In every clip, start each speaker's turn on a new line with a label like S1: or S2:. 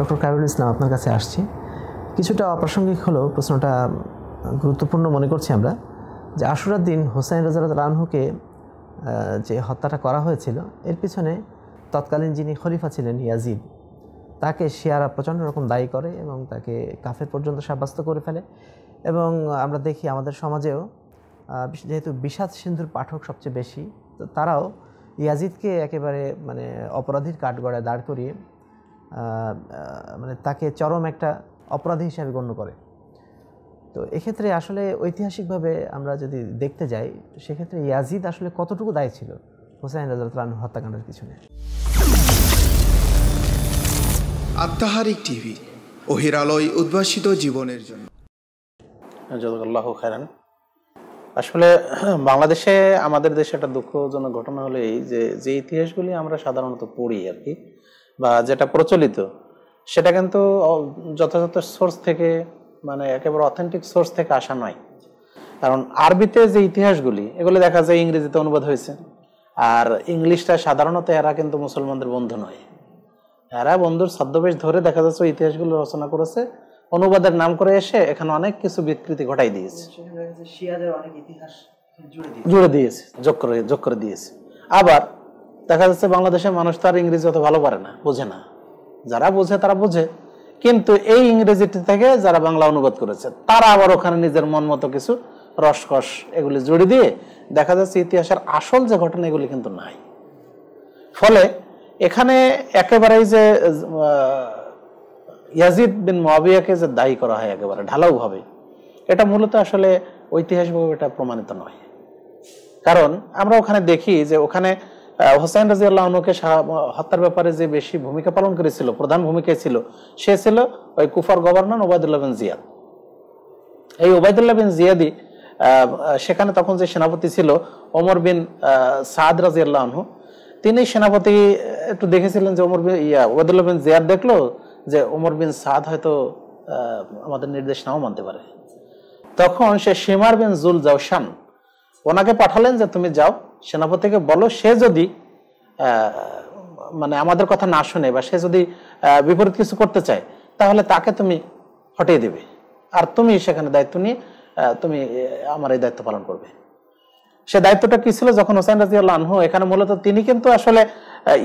S1: Doctor Kabil ইসলাম আপনার কাছে আসছি কিছুটা অপ্রাসঙ্গিক হলেও প্রশ্নটা গুরুত্বপূর্ণ মনে করছি আমরা যে আশুরার দিন হোসাইন রাজারাত রানহুকে যে হত্যাটা করা হয়েছিল এর পিছনে তৎকালীন যিনি খলিফা ছিলেন ইয়াজিদ তাকে শিয়ারা প্রচণ্ড রকম দায়ী করে এবং তাকে কাফের পর্যন্ত সাব্যস্ত করে ফেলে এবং আমরা দেখি আমাদের সমাজেও যেহেতু বিষাদ সিন্ধুর পাঠক সবচেয়ে বেশি তো তারাও ইয়াজিদকে একেবারে মানে অপরাধীর কাঠগড়ায় দাঁড় করিয়ে মানে তাকে চরম একটা অপরাধী হিসাবে গণ্য করে তো এক্ষেত্রে আসলে ঐতিহাসিকভাবে আমরা যদি দেখতে যাই সেক্ষেত্রে ইয়াজিদ আসলে কতটুকু দায়ী ছিল হোসাইন রাজাতলান হত্যাকাণ্ডের
S2: পিছনে আত্মাহারিক টিভি অহিরালয় উদ্ভাসিত জীবনের জন্য জজাকাল্লাহ খেরান আসলে বাংলাদেশে আমাদের দেশে একটা দুঃখজনক ঘটনা হলো এই যে যে ইতিহাসগুলি আমরা সাধারণত পড়ি আর কি বা যেটা প্রচলিত সেটা কিন্তু যথাযথ সোর্স থেকে মানে একেবারে অথেন্টিক সোর্স থেকে আসা নয় কারণ আরবিতে যে ইতিহাসগুলি এগুলো দেখা যায় ইংরেজিতে অনুবাদ হয়েছে আর ইংলিশটা সাধারণত এরা কিন্তু মুসলমানদের বন্ধু নয় এরা বন্ধুর ছদ্মবেশ ধরে দেখা যাচ্ছে ইতিহাসগুলো রচনা করেছে অনুবাদের নাম করে এসে এখানে অনেক কিছু বিকৃতি ঘটাই দিয়েছে জুড়ে দিয়েছে যোগ করে যোগ করে দিয়েছে আবার দেখা যাচ্ছে বাংলাদেশের মানুষ তো আর ইংরেজি অত ভালো পারে না বোঝে না যারা বোঝে তারা বোঝে কিন্তু এই ইংরেজিটি থেকে যারা বাংলা অনুবাদ করেছে তারা আবার ওখানে নিজের মন মতো কিছু রসকস এগুলি জুড়ে দিয়ে দেখা যাচ্ছে ইতিহাসের আসল যে ঘটনা এগুলি কিন্তু নাই ফলে এখানে একেবারেই যে ইয়াজিদ বিন মাবিয়াকে যে দায়ী করা হয় একেবারে ভাবে এটা মূলত আসলে ঐতিহাসিকভাবে এটা প্রমাণিত নয় কারণ আমরা ওখানে দেখি যে ওখানে হোসেন রাজি আল্লাহকে হত্যার ব্যাপারে যে বেশি ভূমিকা পালন করেছিল প্রধান ভূমিকায় ছিল সে ছিল ওই কুফার গভর্নর ওবায়দুল্লাহ বিন জিয়াদ এই ওবায়দুল্লাহ বিন জিয়াদি সেখানে তখন যে সেনাপতি ছিল ওমর বিন সাদ রাজি আল্লাহন তিনি সেনাপতি একটু দেখেছিলেন যে ওমর বিন ইয়া ওবায়দুল্লাহ বিন জিয়াদ দেখলো যে ওমর বিন সাদ হয়তো আমাদের নির্দেশ নাও মানতে পারে তখন সে সীমার বিন জুল জাওশান ওনাকে পাঠালেন যে তুমি যাও সেনাপতিকে বলো সে যদি মানে আমাদের কথা না শুনে বা সে যদি বিপরীত কিছু করতে চায় তাহলে তাকে তুমি হটিয়ে দিবে আর তুমি সেখানে দায়িত্ব নিয়ে তুমি আমার এই দায়িত্ব পালন করবে সে দায়িত্বটা কি ছিল যখন হোসেন রাজিউল্লাহ আনহু এখানে মূলত তিনি কিন্তু আসলে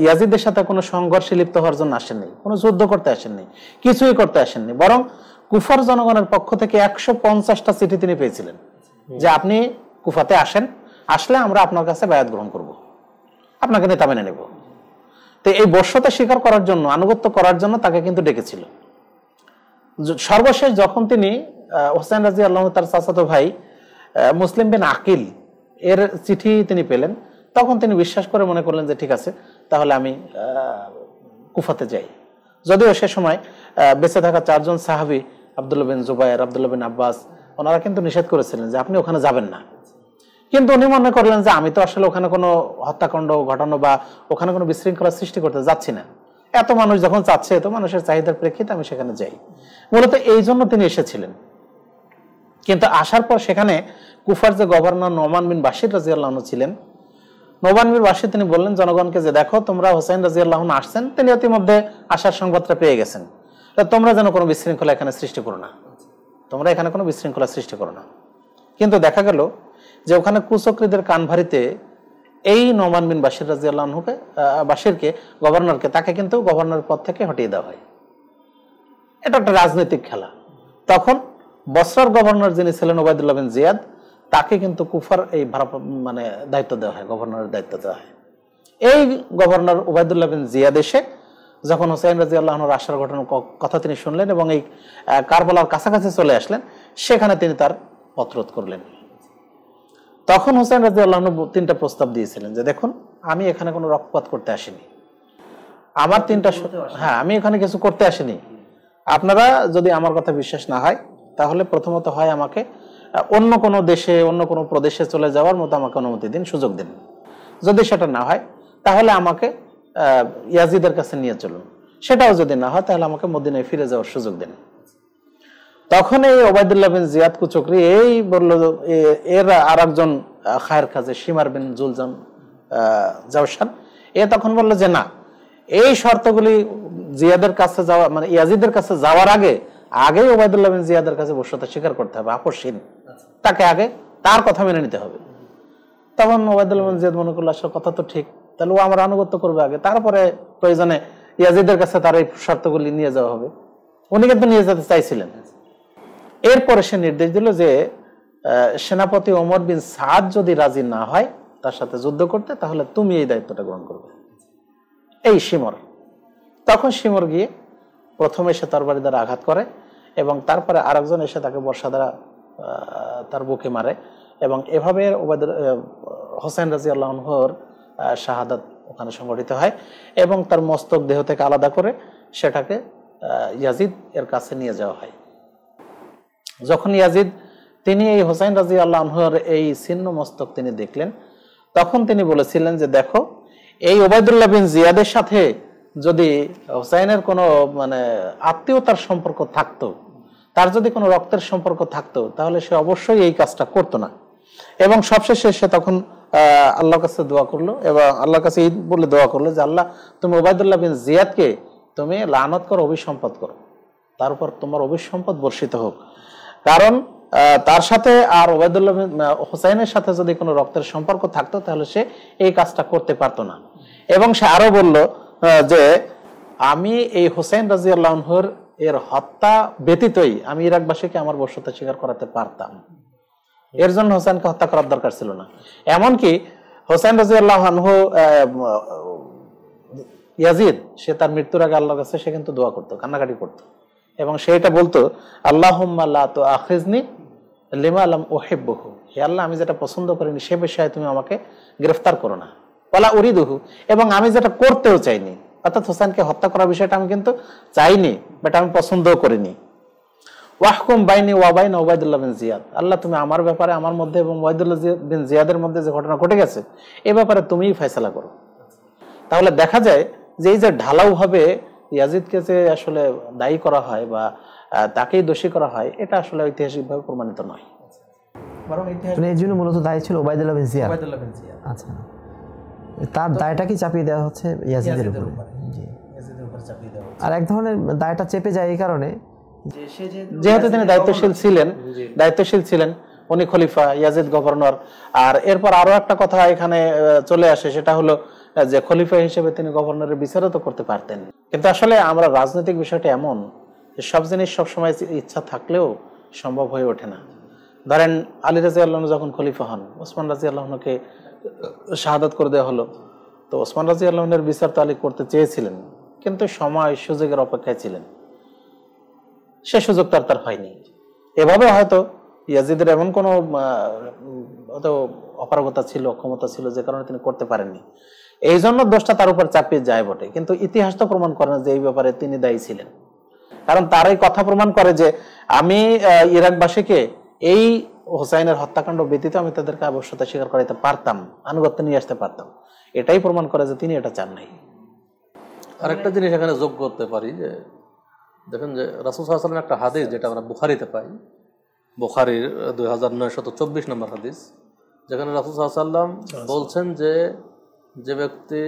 S2: ইয়াজিদের সাথে কোনো সংঘর্ষে লিপ্ত হওয়ার জন্য আসেননি কোনো যুদ্ধ করতে আসেননি কিছুই করতে আসেননি বরং কুফার জনগণের পক্ষ থেকে একশো পঞ্চাশটা চিঠি তিনি পেয়েছিলেন যে আপনি কুফাতে আসেন আসলে আমরা আপনার কাছে বায়াত গ্রহণ করব। আপনাকে নেতা মেনে নেব তো এই বর্ষতা স্বীকার করার জন্য আনুগত্য করার জন্য তাকে কিন্তু ডেকেছিল সর্বশেষ যখন তিনি হোসেন রাজি আল্লাহ তার চাচাতো ভাই মুসলিম বিন আকিল এর চিঠি তিনি পেলেন তখন তিনি বিশ্বাস করে মনে করলেন যে ঠিক আছে তাহলে আমি কুফাতে যাই যদিও সে সময় বেঁচে থাকা চারজন সাহাবি আবদুল্লা বিন জুবাইর আবদুল্লা বিন আব্বাস ওনারা কিন্তু নিষেধ করেছিলেন যে আপনি ওখানে যাবেন না কিন্তু উনি মনে করলেন যে আমি তো আসলে ওখানে কোনো হত্যাকাণ্ড ঘটানো বা ওখানে কোনো বিশৃঙ্খলা সৃষ্টি করতে যাচ্ছি না এত মানুষ যখন চাচ্ছে এত মানুষের চাহিদার প্রেক্ষিতে আমি সেখানে যাই মূলত এই জন্য তিনি এসেছিলেন কিন্তু আসার পর সেখানে কুফার যে গভর্নর নোমান বিন বাসির রাজি ছিলেন নোমান বিন বাসির তিনি বললেন জনগণকে যে দেখো তোমরা হোসাইন রাজি আসছেন তিনি ইতিমধ্যে আসার সংবাদটা পেয়ে গেছেন তা তোমরা যেন কোনো বিশৃঙ্খলা এখানে সৃষ্টি করো না তোমরা এখানে কোনো বিশৃঙ্খলা সৃষ্টি করো না কিন্তু দেখা গেল যে ওখানে কুচক্রীদের কানভারিতে এই নোমান বিন বাসির রাজি আল্লাহকে বাসিরকে গভর্নরকে তাকে কিন্তু গভর্নর পদ থেকে হটিয়ে দেওয়া হয় এটা একটা রাজনৈতিক খেলা তখন বসরার গভর্নর যিনি ছিলেন ওবায়দুল্লাহ বিন জিয়াদ তাকে কিন্তু কুফার এই ভাড়া মানে দায়িত্ব দেওয়া হয় গভর্নরের দায়িত্ব দেওয়া হয় এই গভর্নর ওবায়দুল্লাহ বিন জিয়াদ এসে যখন হুসাইন রাজি আল্লাহনুর আসার ঘটনার কথা তিনি শুনলেন এবং এই কারবলার কাছাকাছি চলে আসলেন সেখানে তিনি তার পত্রোধ করলেন তখন হোসেন রাজি আল্লাহ তিনটা প্রস্তাব দিয়েছিলেন যে দেখুন আমি এখানে কোনো রক্তপাত করতে আসিনি আমার তিনটা হ্যাঁ আমি এখানে কিছু করতে আসিনি আপনারা যদি আমার কথা বিশ্বাস না হয় তাহলে প্রথমত হয় আমাকে অন্য কোনো দেশে অন্য কোনো প্রদেশে চলে যাওয়ার মতো আমাকে অনুমতি দিন সুযোগ দিন যদি সেটা না হয় তাহলে আমাকে ইয়াজিদের কাছে নিয়ে চলুন সেটাও যদি না হয় তাহলে আমাকে মদিনায় ফিরে যাওয়ার সুযোগ দিন তখন এই ওবায়দুল্লাহ বিন জিয়াদ কুচকরি এই বলল এর আর একজন খায়ের কাজে সীমার বিন জুলজান জাওসান এ তখন বলল যে না এই শর্তগুলি জিয়াদের কাছে যাওয়া মানে ইয়াজিদের কাছে যাওয়ার আগে আগে ওবায়দুল্লাহ বিন জিয়াদের কাছে বসতা স্বীকার করতে হবে আকর্ষণ আচ্ছা। তাকে আগে তার কথা মেনে নিতে হবে তখন ওবায়দুল্লাহ বিন জিয়াদ মনে করল আসলে কথা তো ঠিক তাহলে ও আমার আনুগত্য করবে আগে তারপরে প্রয়োজনে ইয়াজিদের কাছে তার এই শর্তগুলি নিয়ে যাওয়া হবে উনি কিন্তু নিয়ে যেতে চাইছিলেন এরপরে সে নির্দেশ দিল যে সেনাপতি ওমর বিন সাদ যদি রাজি না হয় তার সাথে যুদ্ধ করতে তাহলে তুমি এই দায়িত্বটা গ্রহণ করবে এই সিমর তখন সিমর গিয়ে প্রথমে সে তরবারি দ্বারা আঘাত করে এবং তারপরে আরেকজন এসে তাকে বর্ষা দ্বারা তার বুকে মারে এবং এভাবে ওবায়দুল হোসেন রাজি আল্লাহর শাহাদাত ওখানে সংগঠিত হয় এবং তার মস্তক দেহ থেকে আলাদা করে সেটাকে ইয়াজিদ এর কাছে নিয়ে যাওয়া হয় যখন ইয়াজিদ তিনি এই হোসাইন রাজি আল্লাহ আনহুয়ার এই ছিন্ন মস্তক তিনি দেখলেন তখন তিনি বলেছিলেন যে দেখো এই ওবায়দুল্লাহ বিন জিয়াদের সাথে যদি হোসাইনের কোনো মানে আত্মীয়তার সম্পর্ক থাকতো তার যদি কোনো রক্তের সম্পর্ক থাকতো তাহলে সে অবশ্যই এই কাজটা করতো না এবং সবশেষে সে তখন আল্লাহর কাছে দোয়া করলো এবং আল্লাহর কাছে ঈদ বলে দোয়া করলো যে আল্লাহ তুমি ওবায়দুল্লাহ বিন জিয়াদকে তুমি লানত করো অভিসম্পদ করো তার উপর তোমার অভিসম্পদ বর্ষিত হোক কারণ তার সাথে আর ওবায়দুল্লাহ হোসাইনের সাথে যদি কোনো রক্তের সম্পর্ক থাকতো তাহলে সে এই কাজটা করতে পারতো না এবং সে আরো বলল যে আমি এই হোসেন রাজি আল্লাহর এর হত্যা ব্যতীতই আমি ইরাকবাসীকে আমার বশ্যতা স্বীকার করাতে পারতাম এর জন্য হোসেনকে হত্যা করার দরকার ছিল না এমনকি হোসেন রাজি আল্লাহ ইয়াজিদ সে তার মৃত্যুর আগে আল্লাহর কাছে সে কিন্তু দোয়া করতো কান্নাকাটি করতো এবং সেটা বলতো আল্লাহ তো আখরিজনি লেমা আলম ওহেব্বহু হে আল্লাহ আমি যেটা পছন্দ করিনি সে বিষয়ে তুমি আমাকে গ্রেফতার করো না ওলা দহু এবং আমি যেটা করতেও চাইনি অর্থাৎ হোসেনকে হত্যা করার বিষয়টা আমি কিন্তু চাইনি বাট আমি পছন্দও করিনি ওয়াহকুম বাইনি ওয়াবাইন ওবায়দুল্লাহ বিন জিয়াদ আল্লাহ তুমি আমার ব্যাপারে আমার মধ্যে এবং ওয়াইদুল্লাহ বিন জিয়াদের মধ্যে যে ঘটনা ঘটে গেছে এ ব্যাপারে তুমিই ফেসলা করো তাহলে দেখা যায় যে এই যে ঢালাউভাবে ইয়াজিদকে যে আসলে দায়ী করা হয় বা তাকেই দোষী করা হয় এটা আসলে ঐতিহাসিকভাবে প্রমাণিত নয়
S1: বরং এই জন্য মূলত দায়ী ছিল ওবায়দুল্লাহ বিন জিয়া আচ্ছা তার দায়টা কি চাপিয়ে দেওয়া হচ্ছে ইয়াজিদের উপরে আর এক ধরনের দায়টা চেপে যায় এই
S2: কারণে যেহেতু তিনি দায়িত্বশীল ছিলেন দায়িত্বশীল ছিলেন উনি খলিফা ইয়াজিদ গভর্নর আর এরপর আরো একটা কথা এখানে চলে আসে সেটা হলো যে খলিফা হিসেবে তিনি গভর্নরের বিচারও তো করতে পারতেন কিন্তু আসলে আমরা রাজনৈতিক বিষয়টা এমন যে সব জিনিস সবসময় ইচ্ছা থাকলেও সম্ভব হয়ে ওঠে না ধরেন আলী রাজি আল্লাহ যখন খলিফা হন ওসমান রাজি আল্লাহকে শাহাদত করে দেওয়া হলো তো ওসমান রাজি আল্লাহনের বিচার তো আলী করতে চেয়েছিলেন কিন্তু সময় সুযোগের অপেক্ষায় ছিলেন সে সুযোগ তার তার হয়নি এভাবে হয়তো ইয়াজিদের এমন কোনো অপারগতা ছিল ক্ষমতা ছিল যে কারণে তিনি করতে পারেননি এই জন্য দোষটা তার উপর চাপিয়ে যায় বটে কিন্তু ইতিহাস তো প্রমাণ করে না যে এই ব্যাপারে তিনি দায়ী ছিলেন কারণ তার এই কথা প্রমাণ করে যে আমি ইরাকবাসীকে এই হোসাইনের হত্যাকাণ্ড ব্যতীত আমি তাদেরকে আবশ্যকতা স্বীকার করাইতে পারতাম আনুগত্য নিয়ে আসতে পারতাম এটাই প্রমাণ করে যে তিনি এটা চান নাই
S3: আরেকটা জিনিস এখানে যোগ করতে পারি যে দেখেন যে রাসুল সাল্লামের একটা হাদিস যেটা আমরা বুখারিতে পাই বুখারির দুই হাজার নয় শত চব্বিশ নম্বর হাদিস যেখানে রাসুল সাহসাল্লাম আচ্ছা। বলছেন যে যে ব্যক্তি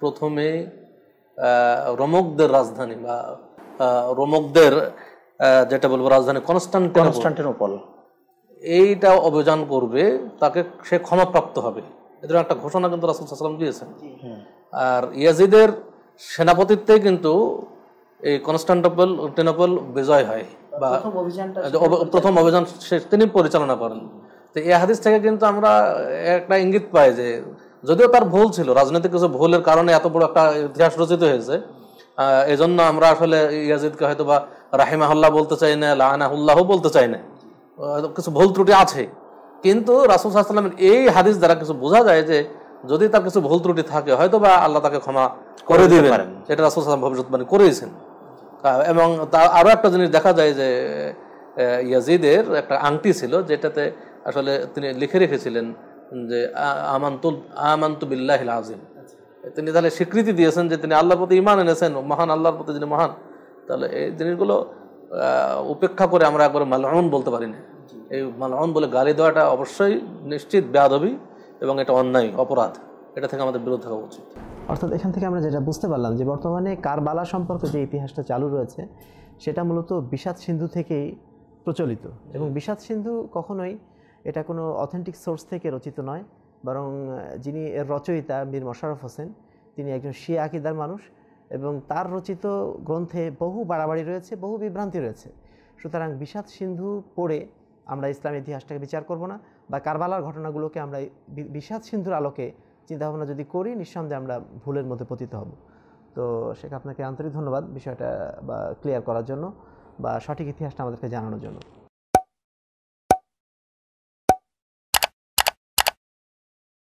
S3: প্রথমে রমকদের রাজধানী বা রমকদের যেটা বলবো রাজধানী কনস্টান্টিনোপল এইটা অভিযান করবে তাকে সে ক্ষমাপ্রাপ্ত হবে এদের একটা ঘোষণা কিন্তু রাসুল সাল্লাম দিয়েছেন আর ইয়াজিদের সেনাপতিত্বে কিন্তু এই কনস্টান্টিনোপল টেনোপল বিজয় হয় বা প্রথম অভিযান তিনি পরিচালনা করেন তো এই হাদিস থেকে কিন্তু আমরা একটা ইঙ্গিত পাই যে যদিও তার ভুল ছিল রাজনৈতিক কিছু ভুলের কারণে এত বড় একটা ইতিহাস রচিত হয়েছে এই জন্য আমরা আসলে ইয়াজিদকে হয়তো বা রাহিমাহুল্লাহ বলতে চাই না হুল্লাহ বলতে চাই না কিছু ভুল ত্রুটি আছে কিন্তু রাসুল সাহাশালামের এই হাদিস দ্বারা কিছু বোঝা যায় যে যদি তার কিছু ভুল ত্রুটি থাকে হয়তো বা আল্লাহ তাকে ক্ষমা করে দিতে এটা রাসুল ভবিষ্যৎ ভবিষ্যৎবাণী করেছেন এবং তার আরও একটা জিনিস দেখা যায় যে ইয়াজিদের একটা আংটি ছিল যেটাতে আসলে তিনি লিখে রেখেছিলেন যে আমান্তুল আমান্তু বিল্লাহিল আজিম তিনি তাহলে স্বীকৃতি দিয়েছেন যে তিনি আল্লাহর প্রতি ইমান এনেছেন মহান আল্লাহর প্রতি যিনি মহান তাহলে এই জিনিসগুলো উপেক্ষা করে আমরা একবার মালয়ন বলতে পারি না এই মালয়ন বলে গালি দেওয়াটা অবশ্যই নিশ্চিত ব্যাধবি এবং এটা অন্যায় অপরাধ এটা থেকে আমাদের বিরত হওয়া উচিত
S1: অর্থাৎ এখান থেকে আমরা যেটা বুঝতে পারলাম যে বর্তমানে কারবালা সম্পর্কে যে ইতিহাসটা চালু রয়েছে সেটা মূলত বিষাদ সিন্ধু থেকেই প্রচলিত এবং বিষাদ সিন্ধু কখনোই এটা কোনো অথেন্টিক সোর্স থেকে রচিত নয় বরং যিনি এর রচয়িতা মীর মশারফ হোসেন তিনি একজন শিয়া আকিদার মানুষ এবং তার রচিত গ্রন্থে বহু বাড়াবাড়ি রয়েছে বহু বিভ্রান্তি রয়েছে সুতরাং বিষাদ সিন্ধু পড়ে আমরা ইসলাম ইতিহাসটাকে বিচার করব না বা কারবালার ঘটনাগুলোকে আমরা বিষাদ সিন্ধুর আলোকে চিন্তাভাবনা যদি করি নিঃসন্দেহে আমরা ভুলের মধ্যে পতিত হব তো শেখ আপনাকে আন্তরিক ধন্যবাদ বিষয়টা বা ক্লিয়ার করার জন্য বা সঠিক ইতিহাসটা আমাদেরকে জানানোর জন্য